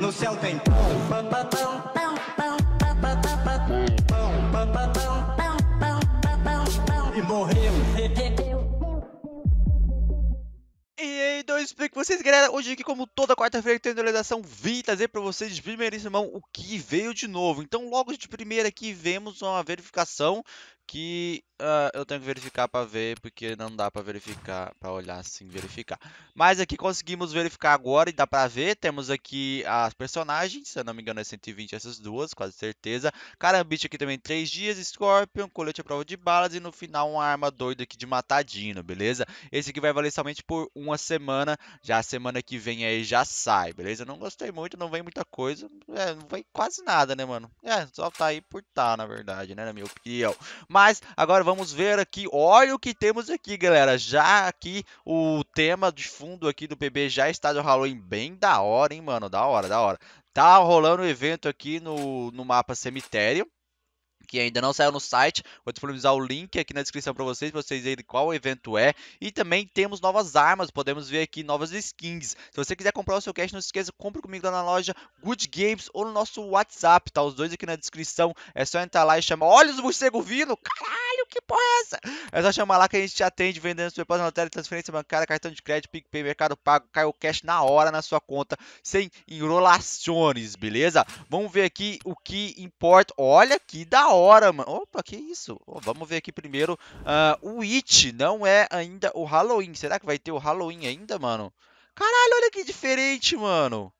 No céu tem pão, e morreu. E aí, dois pra vocês, galera. Hoje aqui, como toda quarta-feira, tem atualização, vim trazer pra vocês de primeiríssima mão o que veio de novo. Então, logo de primeira aqui, vemos uma verificação que Uh, eu tenho que verificar para ver, porque não dá para verificar, para olhar assim, verificar. Mas aqui conseguimos verificar agora e dá para ver. Temos aqui as personagens, se eu não me engano é 120 essas duas, quase certeza. Carambit aqui também 3 dias, Scorpion, colete à prova de balas e no final uma arma doida aqui de matadino, beleza? Esse aqui vai valer somente por uma semana, já a semana que vem aí já sai, beleza? Não gostei muito, não vem muita coisa, é, não vem quase nada, né, mano? É, só tá aí por tá, na verdade, né, na minha opinião. Mas agora vamos ver aqui. Olha o que temos aqui, galera. Já aqui o tema de fundo aqui do PB já está do Halloween bem da hora, hein, mano? Da hora, da hora. Tá rolando o um evento aqui no, no mapa cemitério que ainda não saiu no site. Vou disponibilizar o link aqui na descrição para vocês, para vocês verem qual o evento é. E também temos novas armas, podemos ver aqui novas skins. Se você quiser comprar o seu cash, não se esqueça, compre comigo lá na loja Good Games ou no nosso WhatsApp, tá? Os dois aqui na descrição. É só entrar lá e chamar. Olha os morcegos vindo! Caralho! caralho, que porra é essa? É só chamar lá que a gente te atende vendendo seu depósito na tela, transferência bancária, cartão de crédito, PicPay, Mercado Pago, caiu cash na hora na sua conta, sem enrolações, beleza? Vamos ver aqui o que importa. Olha que da hora, mano. Opa, que isso? Oh, vamos ver aqui primeiro. Uh, o It não é ainda o Halloween. Será que vai ter o Halloween ainda, mano? Caralho, olha que diferente, mano.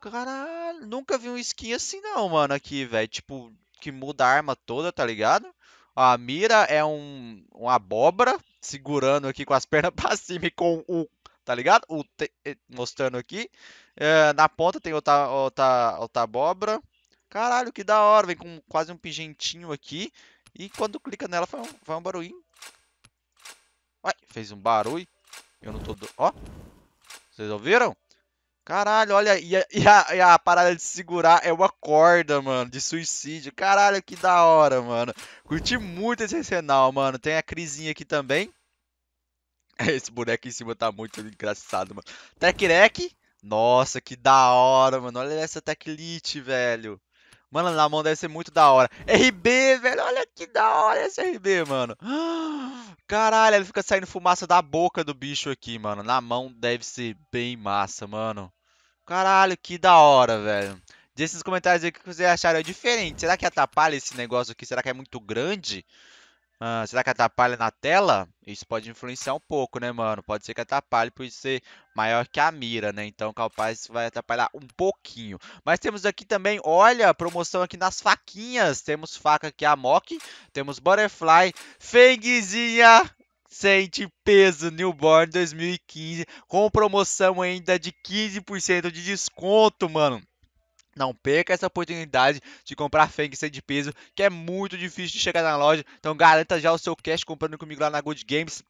Caralho, nunca vi um skin assim não, mano, aqui, velho. Tipo, que muda a arma toda, tá ligado? A mira é um, uma abóbora segurando aqui com as pernas pra cima e com o, tá ligado? O te, mostrando aqui. É, na ponta tem outra, outra, outra abóbora. Caralho, que da hora. Vem com quase um pigentinho aqui. E quando clica nela, faz um, faz um barulhinho. Ué, fez um barulho. Eu não tô... Do... Ó. Vocês ouviram? Caralho, olha, e a, e, a, e a, parada de segurar é uma corda, mano, de suicídio. Caralho, que da hora, mano. Curti muito esse arsenal, mano. Tem a crisinha aqui também. Esse boneco em cima tá muito engraçado, mano. Tech Nossa, que da hora, mano. Olha essa Tech velho. Mano, na mão deve ser muito da hora. RB, velho, olha que da hora esse RB, mano. Caralho, ele fica saindo fumaça da boca do bicho aqui, mano. Na mão deve ser bem massa, mano. Caralho, que da hora, velho. Diz nos comentários aí o que vocês acharam. É diferente. Será que atrapalha esse negócio aqui? Será que é muito grande? Ah, será que atrapalha na tela? Isso pode influenciar um pouco, né, mano? Pode ser que atrapalhe por ser maior que a mira, né? Então, capaz vai atrapalhar um pouquinho. Mas temos aqui também, olha, promoção aqui nas faquinhas. Temos faca aqui, a Mock. Temos Butterfly, Fengzinha sente peso Newborn 2015 com promoção ainda de 15% de desconto, mano. Não perca essa oportunidade de comprar Feng sem de peso, que é muito difícil de chegar na loja. Então garanta já o seu cash comprando comigo lá na Good Games.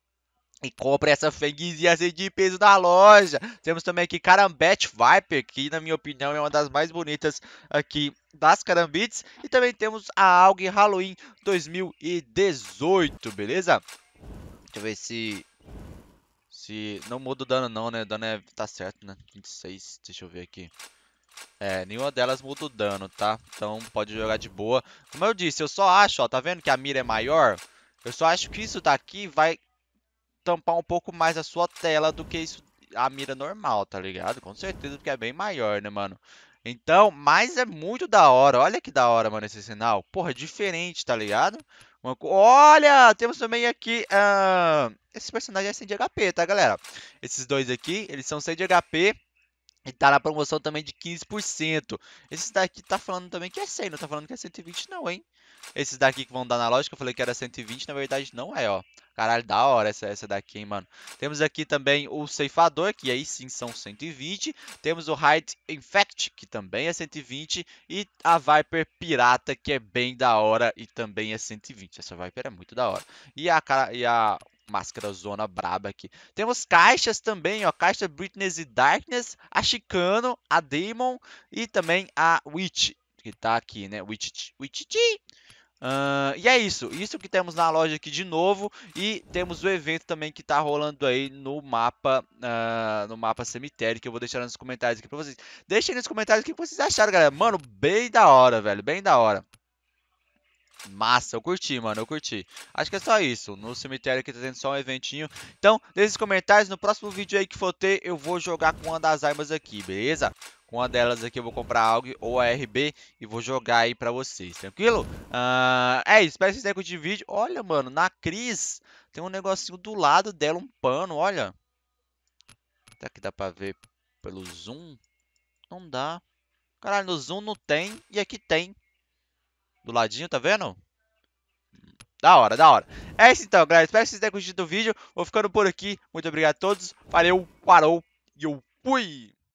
E compra essa franquia assim de peso da loja. Temos também aqui carambet Viper, que na minha opinião é uma das mais bonitas aqui das Carambites. E também temos a AUG Halloween 2018, beleza? Deixa eu ver se... Se... Não muda o dano não, né? O dano é... tá certo, né? 26, deixa eu ver aqui. É, nenhuma delas muda o dano, tá? Então pode jogar de boa. Como eu disse, eu só acho, ó, tá vendo que a mira é maior? Eu só acho que isso daqui vai tampar um pouco mais a sua tela do que isso, a mira normal, tá ligado? Com certeza, porque é bem maior, né, mano? Então, mas é muito da hora. Olha que da hora, mano, esse sinal. Porra, é diferente, tá ligado? Uma... Olha, temos também aqui... Uh... Esse personagem é 100 de HP, tá, galera? Esses dois aqui, eles são 100 de HP. E tá na promoção também de 15%. Esse daqui tá falando também que é 100, não tá falando que é 120 não, hein? Esses daqui que vão dar na loja, que eu falei que era 120, na verdade não é, ó. Caralho, da hora essa, essa daqui, hein, mano. Temos aqui também o ceifador, que aí sim são 120. Temos o Hide Infect, que também é 120. E a Viper Pirata, que é bem da hora e também é 120. Essa Viper é muito da hora. E a, e a máscara zona braba aqui. Temos caixas também, ó, caixa Britney e Darkness, a Chicano, a Demon e também a Witch, que tá aqui, né? Witch, Witch, Witch. Uh, e é isso, isso que temos na loja aqui de novo e temos o evento também que tá rolando aí no mapa, uh, no mapa cemitério que eu vou deixar nos comentários aqui pra vocês. Deixem nos comentários o que vocês acharam, galera. Mano, bem da hora, velho, bem da hora. Massa, eu curti, mano, eu curti. Acho que é só isso. No cemitério aqui tá tendo só um eventinho. Então, deixe os comentários. No próximo vídeo aí que for ter, eu vou jogar com uma das armas aqui, beleza? Com uma delas aqui eu vou comprar algo ou a RB e vou jogar aí pra vocês, tranquilo? Uh, é isso, espero que vocês tenham curtido o vídeo. Olha, mano, na Cris tem um negocinho do lado dela, um pano, olha. Será que dá pra ver pelo zoom? Não dá. Caralho, no zoom não tem e aqui tem. Do ladinho, tá vendo? Da hora, da hora. É isso então, galera. Espero que vocês tenham curtido o vídeo. Vou ficando por aqui. Muito obrigado a todos. Valeu, parou e eu fui!